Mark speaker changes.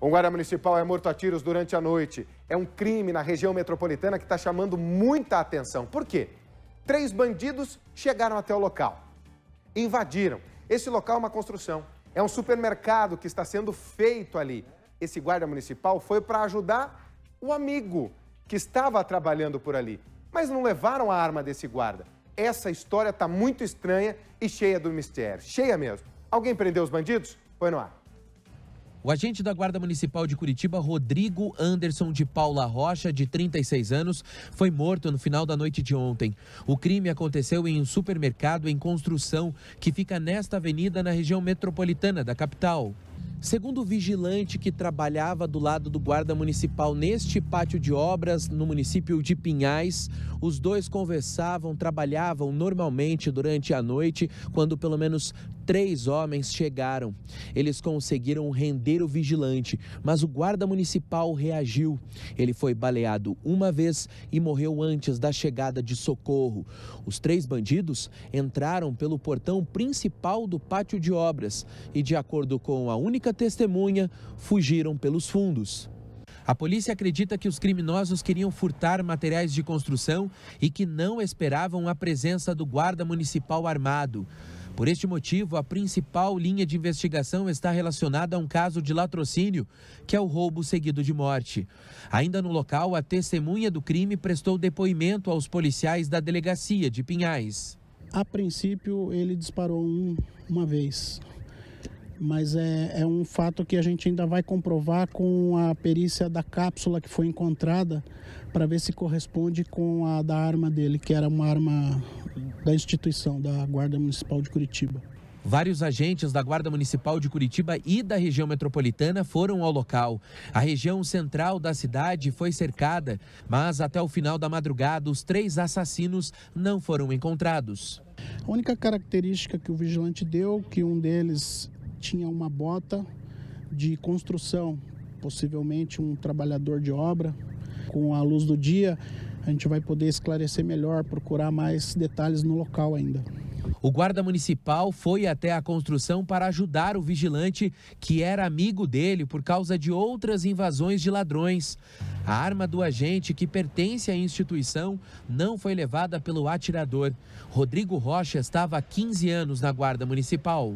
Speaker 1: Um guarda municipal é morto a tiros durante a noite. É um crime na região metropolitana que está chamando muita atenção. Por quê? Três bandidos chegaram até o local. Invadiram. Esse local é uma construção. É um supermercado que está sendo feito ali. Esse guarda municipal foi para ajudar o amigo que estava trabalhando por ali. Mas não levaram a arma desse guarda. Essa história está muito estranha e cheia do mistério. Cheia mesmo. Alguém prendeu os bandidos? Põe no ar.
Speaker 2: O agente da Guarda Municipal de Curitiba, Rodrigo Anderson de Paula Rocha, de 36 anos, foi morto no final da noite de ontem. O crime aconteceu em um supermercado em construção que fica nesta avenida na região metropolitana da capital. Segundo o vigilante que trabalhava do lado do guarda municipal neste pátio de obras no município de Pinhais, os dois conversavam, trabalhavam normalmente durante a noite, quando pelo menos Três homens chegaram. Eles conseguiram render o vigilante, mas o guarda municipal reagiu. Ele foi baleado uma vez e morreu antes da chegada de socorro. Os três bandidos entraram pelo portão principal do pátio de obras e, de acordo com a única testemunha, fugiram pelos fundos. A polícia acredita que os criminosos queriam furtar materiais de construção e que não esperavam a presença do guarda municipal armado. Por este motivo, a principal linha de investigação está relacionada a um caso de latrocínio, que é o roubo seguido de morte. Ainda no local, a testemunha do crime prestou depoimento aos policiais da delegacia de Pinhais.
Speaker 3: A princípio, ele disparou um, uma vez, mas é, é um fato que a gente ainda vai comprovar com a perícia da cápsula que foi encontrada para ver se corresponde com a da arma dele, que era uma arma da instituição da Guarda Municipal de Curitiba.
Speaker 2: Vários agentes da Guarda Municipal de Curitiba e da região metropolitana foram ao local. A região central da cidade foi cercada, mas até o final da madrugada, os três assassinos não foram encontrados.
Speaker 3: A única característica que o vigilante deu, que um deles tinha uma bota de construção, possivelmente um trabalhador de obra. Com a luz do dia, a gente vai poder esclarecer melhor, procurar mais detalhes no local ainda.
Speaker 2: O guarda municipal foi até a construção para ajudar o vigilante, que era amigo dele por causa de outras invasões de ladrões. A arma do agente, que pertence à instituição, não foi levada pelo atirador. Rodrigo Rocha estava há 15 anos na guarda municipal.